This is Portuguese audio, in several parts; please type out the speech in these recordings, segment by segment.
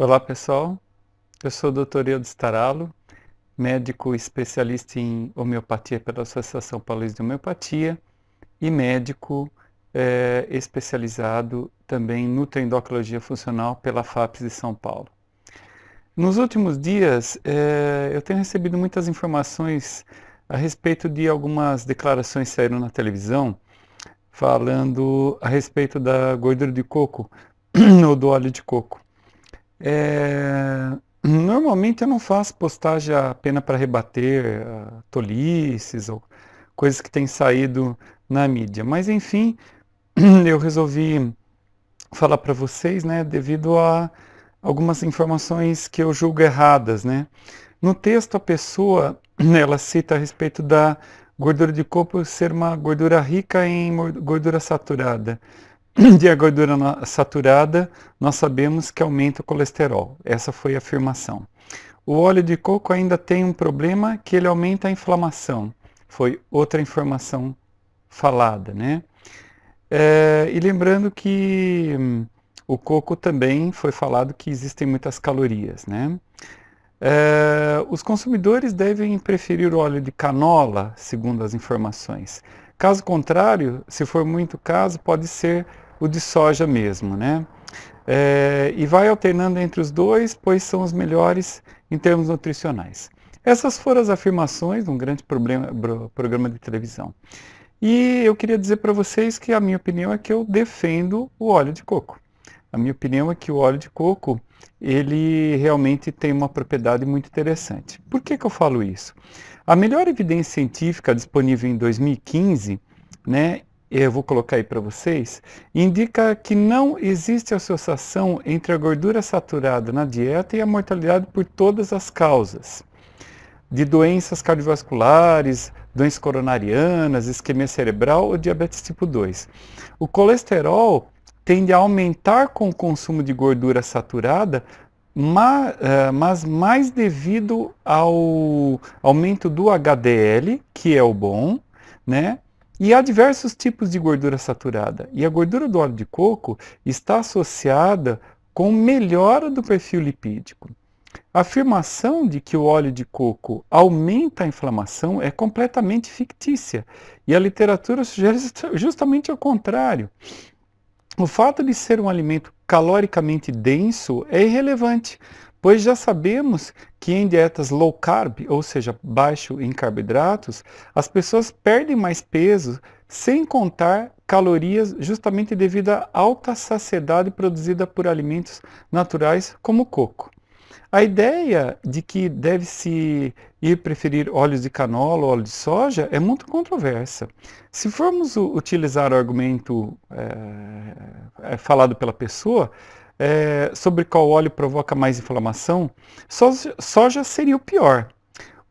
Olá pessoal, eu sou o Dr. Eudes Taralo, médico especialista em homeopatia pela Associação Paulista de Homeopatia e médico é, especializado também em nutroendocologia funcional pela FAPES de São Paulo. Nos últimos dias, é, eu tenho recebido muitas informações a respeito de algumas declarações que saíram na televisão falando a respeito da gordura de coco ou do óleo de coco. É... Normalmente eu não faço postagem apenas para rebater uh, tolices ou coisas que têm saído na mídia. Mas enfim, eu resolvi falar para vocês, né, devido a algumas informações que eu julgo erradas, né? No texto a pessoa, ela cita a respeito da gordura de corpo ser uma gordura rica em gordura saturada. de a gordura saturada, nós sabemos que aumenta o colesterol. Essa foi a afirmação. O óleo de coco ainda tem um problema que ele aumenta a inflamação. Foi outra informação falada, né? É, e lembrando que hum, o coco também foi falado que existem muitas calorias, né? É, os consumidores devem preferir o óleo de canola, segundo as informações. Caso contrário, se for muito caso, pode ser o de soja mesmo, né? É, e vai alternando entre os dois, pois são os melhores em termos nutricionais. Essas foram as afirmações de um grande problema, programa de televisão. E eu queria dizer para vocês que a minha opinião é que eu defendo o óleo de coco. A minha opinião é que o óleo de coco, ele realmente tem uma propriedade muito interessante. Por que, que eu falo isso? A melhor evidência científica disponível em 2015, né, eu vou colocar aí para vocês, indica que não existe associação entre a gordura saturada na dieta e a mortalidade por todas as causas. De doenças cardiovasculares, doenças coronarianas, isquemia cerebral ou diabetes tipo 2. O colesterol tende a aumentar com o consumo de gordura saturada, mas, eh, mas mais devido ao aumento do HDL, que é o bom, né? E há diversos tipos de gordura saturada. E a gordura do óleo de coco está associada com melhora do perfil lipídico. A afirmação de que o óleo de coco aumenta a inflamação é completamente fictícia. E a literatura sugere justamente o contrário. O fato de ser um alimento caloricamente denso é irrelevante pois já sabemos que em dietas low carb, ou seja, baixo em carboidratos, as pessoas perdem mais peso sem contar calorias justamente devido à alta saciedade produzida por alimentos naturais como o coco. A ideia de que deve-se ir preferir óleos de canola ou óleo de soja é muito controversa. Se formos utilizar o argumento é, falado pela pessoa, é, sobre qual óleo provoca mais inflamação, soja, soja seria o pior.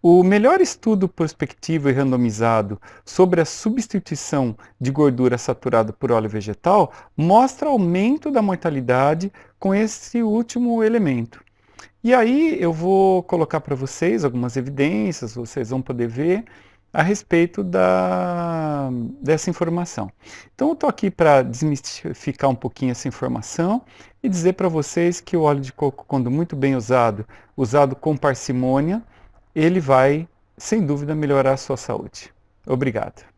O melhor estudo prospectivo e randomizado sobre a substituição de gordura saturada por óleo vegetal mostra aumento da mortalidade com esse último elemento. E aí eu vou colocar para vocês algumas evidências, vocês vão poder ver a respeito da, dessa informação. Então eu estou aqui para desmistificar um pouquinho essa informação e dizer para vocês que o óleo de coco, quando muito bem usado, usado com parcimônia, ele vai, sem dúvida, melhorar a sua saúde. Obrigado.